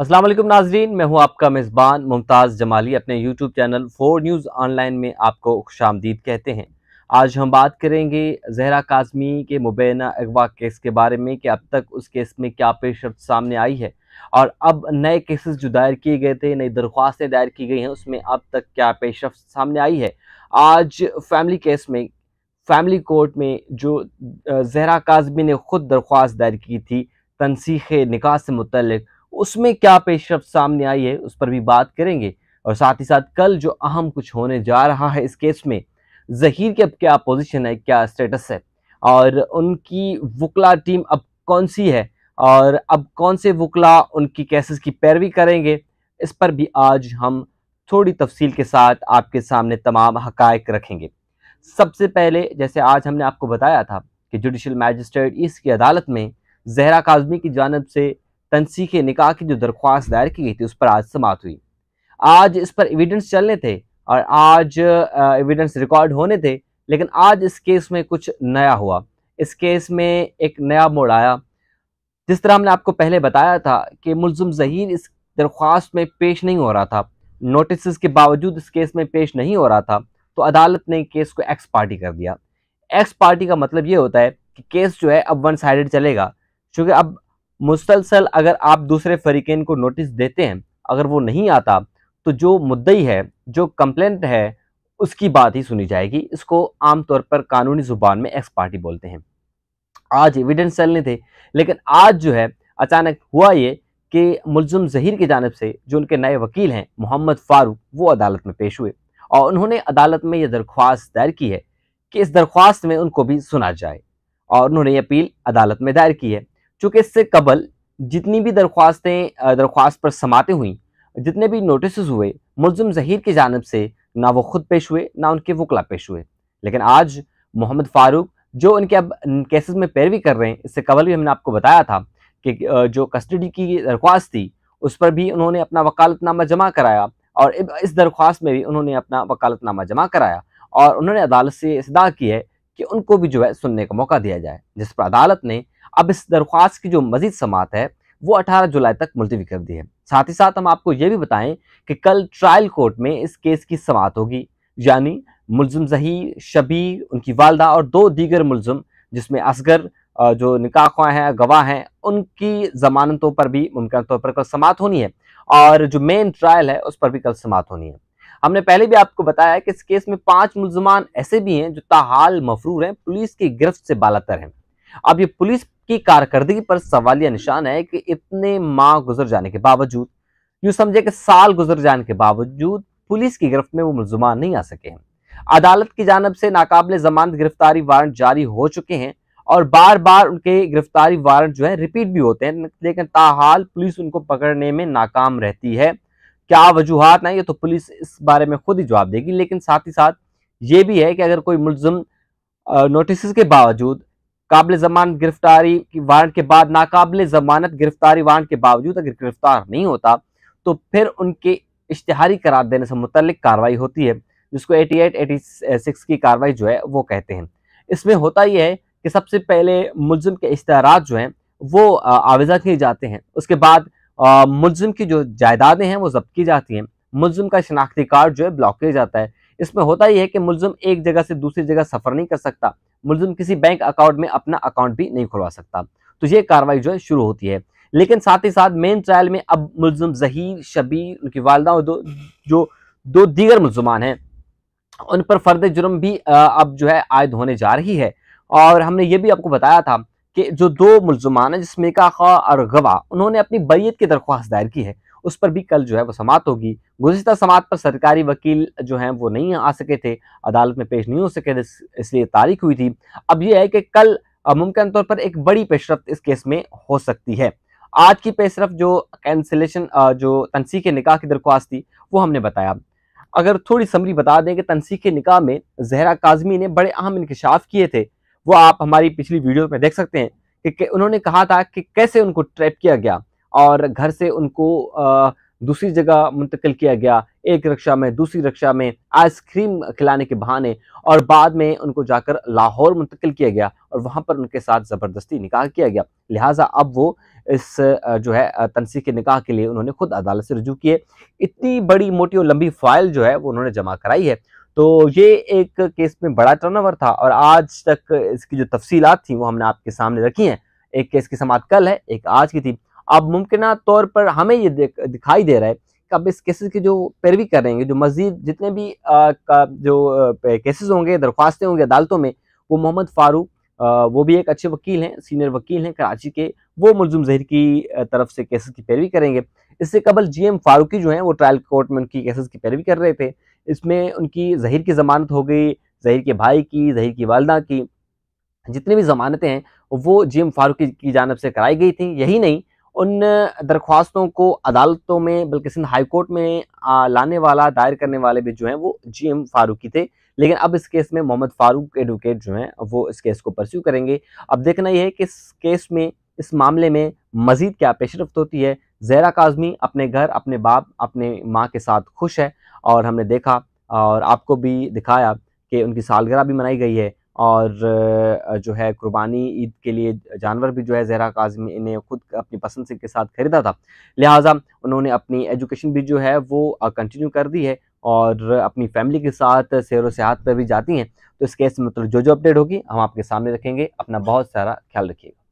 असलम नाजरीन मैं हूं आपका मेज़बान मुमताज़ जमाली अपने YouTube channel four news online में आपको खुश कहते हैं आज हम बात करेंगे जहरा काजमी के मुबैना अगवा केस के बारे में कि अब तक उस केस में क्या पेश रफ्त सामने आई है और अब नए केसेस जो दायर किए गए थे नई दरख्वास्तें दायर की गई हैं उसमें अब तक क्या पेश सामने आई है आज फैमिली केस में फैमिली कोर्ट में जो जहरा काजमी ने खुद दरख्वास्त दायर की थी तनसीख निकाह से मुतलक़ उसमें क्या पेशरफ सामने आई है उस पर भी बात करेंगे और साथ ही साथ कल जो अहम कुछ होने जा रहा है इस केस में जहीर की अब क्या पोजीशन है क्या स्टेटस है और उनकी वकला टीम अब कौन सी है और अब कौन से वकला उनकी केसेस की पैरवी करेंगे इस पर भी आज हम थोड़ी तफसील के साथ आपके सामने तमाम हक रखेंगे सबसे पहले जैसे आज हमने आपको बताया था कि जुडिशल मैजिस्ट्रेट इसकी अदालत में जहरा काजमी की जानब से पंसी के निकाह की जो दरख्वास्त दायर की गई थी उस पर आज समाप्त हुई आज इस पर एविडेंस चलने थे और आज एविडेंस रिकॉर्ड होने थे लेकिन आज इस केस में कुछ नया हुआ इस केस में एक नया मोड़ आया जिस तरह हमने आपको पहले बताया था कि मुलजम जहीर इस दरख्वास्त में पेश नहीं हो रहा था नोटिस के बावजूद इस केस में पेश नहीं हो रहा था तो अदालत ने केस को एक्स पार्टी कर दिया एक्स पार्टी का मतलब ये होता है कि केस जो है अब वन साइड चलेगा क्योंकि अब मुसलसल अगर आप दूसरे फरीकेन को नोटिस देते हैं अगर वो नहीं आता तो जो मुद्दई है जो कंप्लेंट है उसकी बात ही सुनी जाएगी इसको आमतौर पर कानूनी जुबान में एक्स पार्टी बोलते हैं आज एविडेंस चलने थे लेकिन आज जो है अचानक हुआ ये कि मुलजम जहीर की जानब से जो उनके नए वकील हैं मोहम्मद फारूक वो अदालत में पेश हुए और उन्होंने अदालत में यह दरख्वास्त दायर की है कि इस दरख्वास्त में उनको भी सुना जाए और उन्होंने ये अपील अदालत में दायर की है चूँकि इससे कबल जितनी भी दरख्वास्तें दरख्वास्त पर समाते हुई जितने भी नोटिस हुए मुलम जहीर की जानब से ना वो खुद पेश हुए ना उनके वकला पेश हुए लेकिन आज मोहम्मद फारूक जो उनके अब केसेस में पैरवी कर रहे हैं इससे कबल भी हमने आपको बताया था कि जो कस्टडी की दरख्वास्त थी उस पर भी उन्होंने अपना वकालतनामा जमा कराया और इस दरख्वास्त में भी उन्होंने अपना वकालतनामा जमा कराया और उन्होंने अदालत से इसदा की है कि उनको भी जो है सुनने का मौका दिया जाए जिस पर अदालत ने अब इस दरख्वास्त की जो मजीद समात है वो 18 जुलाई तक मुलतवी कर दी है साथ ही साथ हम आपको ये भी बताएं कि कल ट्रायल कोर्ट में इस केस की समात होगी यानी मुलम जही शबीर उनकी वालदा और दो दीगर मुलम जिसमें असगर जो निका खवा हैं गवाह हैं उनकी जमानतों पर भी मुमकिन तौर पर कल समात होनी है और जो मेन ट्रायल है उस पर भी कल समात होनी है हमने पहले भी आपको बताया कि इस केस में पांच मुलजमान ऐसे भी हैं जो ताहाल मफरूर हैं पुलिस की गिरफ्त से बालतर हैं अब ये पुलिस की कारकर्दगी पर सवालिया निशान है कि इतने माह गुजर जाने के बावजूद यूं समझे कि साल गुजर जाने के बावजूद पुलिस की गिरफ्त में वो मुलजमान नहीं आ सके हैं अदालत की जानब से नाकाबले जमानत गिरफ्तारी वारंट जारी हो चुके हैं और बार बार उनके गिरफ्तारी वारंट जो है रिपीट भी होते हैं लेकिन ताहाल पुलिस उनको पकड़ने में नाकाम रहती है क्या वजूहत ना ये तो पुलिस इस बारे में खुद ही जवाब देगी लेकिन साथ ही साथ ये भी है कि अगर कोई मुलजम नोटिस के बावजूद काबिल जमानत गिरफ्तारी की वारंट के बाद नाकाबिल जमानत गिरफ्तारी वारंट के बावजूद अगर गिरफ्तार नहीं होता तो फिर उनके इश्तहारी करार देने से मुतलिक कार्रवाई होती है जिसको 88, 86 की कार्रवाई जो है वो कहते हैं इसमें होता यह है कि सबसे पहले मुलम के इश्तहार जो हैं वो आवेजा किए जाते हैं उसके बाद मुलजिम की जो जायदादें हैं वो जब्त की जाती हैं मुलम का शनाख्ती कार्ड जो है ब्लॉक किया जाता है इसमें होता ही है कि मुलम एक जगह से दूसरी जगह सफ़र नहीं कर सकता मुलजिम किसी बैंक अकाउंट में अपना अकाउंट भी नहीं खुलवा सकता तो ये कार्रवाई जो है शुरू होती है लेकिन साथ ही साथ मेन ट्रायल में अब मुलजम जहीर शबीर उनकी वालदा और दो जो दो दीगर मुलजमान हैं उन पर फर्द जुर्म भी अब जो है आयद होने जा रही है और हमने ये भी आपको बताया था कि जो दो मुलजमान हैं जिसमें का खा और गवा उन्होंने अपनी बैत की दरख्वास्त दायर की है उस पर भी कल जो है वो समात होगी गुजशत समात पर सरकारी वकील जो हैं वो नहीं आ सके थे अदालत में पेश नहीं हो सके थे इसलिए तारीख हुई थी अब यह है कि कल मुमकिन तौर पर एक बड़ी पेशरफ इस केस में हो सकती है आज की पेशरफ जो कैंसिलेशन जो तनसी के निकाह की दरख्वास्त थी वो हमने बताया अगर थोड़ी समरी बता दें कि तनसी के निकाह में जहरा काजमी ने बड़े अहम इंकशाफ किए थे वो आप हमारी पिछली वीडियो में देख सकते हैं कि, उन्होंने कहा था कि कैसे उनको ट्रैप किया गया और घर से उनको दूसरी जगह मुंतकिल किया गया एक रक्षा में दूसरी रक्षा में आइसक्रीम खिलाने के बहाने और बाद में उनको जाकर लाहौर मुंतकिल किया गया और वहाँ पर उनके साथ ज़बरदस्ती निकाह किया गया लिहाजा अब वो इस जो है तनसी के निकाह के लिए उन्होंने खुद अदालत से रजू किए इतनी बड़ी मोटी और लंबी फाइल जो है वो उन्होंने जमा कराई है तो ये एक केस में बड़ा टर्नओवर था और आज तक इसकी जो तफसीलात थी वो हमने आपके सामने रखी हैं एक केस की समात कल है एक आज की थी अब मुमकिन तौर पर हमें ये दिखाई दे रहा है कि अब इस केसेस की जो पैरवी करेंगे जो मजीद जितने भी आ, का जो केसेस होंगे दरख्वास्तें होंगी अदालतों में वो मोहम्मद फारूक वो भी एक अच्छे वकील हैं सीनियर वकील हैं कराची के वो मुलजुम जहर की तरफ से केसेस की पैरवी करेंगे इससे कबल जी एम फारूकी जो हैं वो ट्रायल कोर्ट में उनकी केसेस की पैरवी कर रहे थे इसमें उनकी जहीर की ज़मानत हो गई जहीर के भाई की जहीर की वालदा की जितनी भी ज़मानतें हैं वो जी एम फारूक की जानब से कराई गई थी यही नहीं उन दरख्वास्तों को अदालतों में बल्कि सिंध हाई कोर्ट में लाने वाला दायर करने वाले भी जो हैं वो जी एम फारूक ही थे लेकिन अब इस केस में मोहम्मद फारूक एडवोकेट जो हैं वो इस केस को परस्यू करेंगे अब देखना यह है कि इस केस में इस मामले में मज़ीद क्या पेशरफ होती है जहरा काजमी अपने घर अपने बाप अपने माँ के साथ खुश है और हमने देखा और आपको भी दिखाया कि उनकी सालगिरह भी मनाई गई है और जो है कुर्बानी ईद के लिए जानवर भी जो है जहरा काजम ने खुद अपनी पसंद से के साथ ख़रीदा था लिहाजा उन्होंने अपनी एजुकेशन भी जो है वो कंटिन्यू कर दी है और अपनी फैमिली के साथ सैर सियाहत पर भी जाती हैं तो इस केस में मतलब जो जो अपडेट होगी हम आपके सामने रखेंगे अपना बहुत सारा ख्याल रखिएगा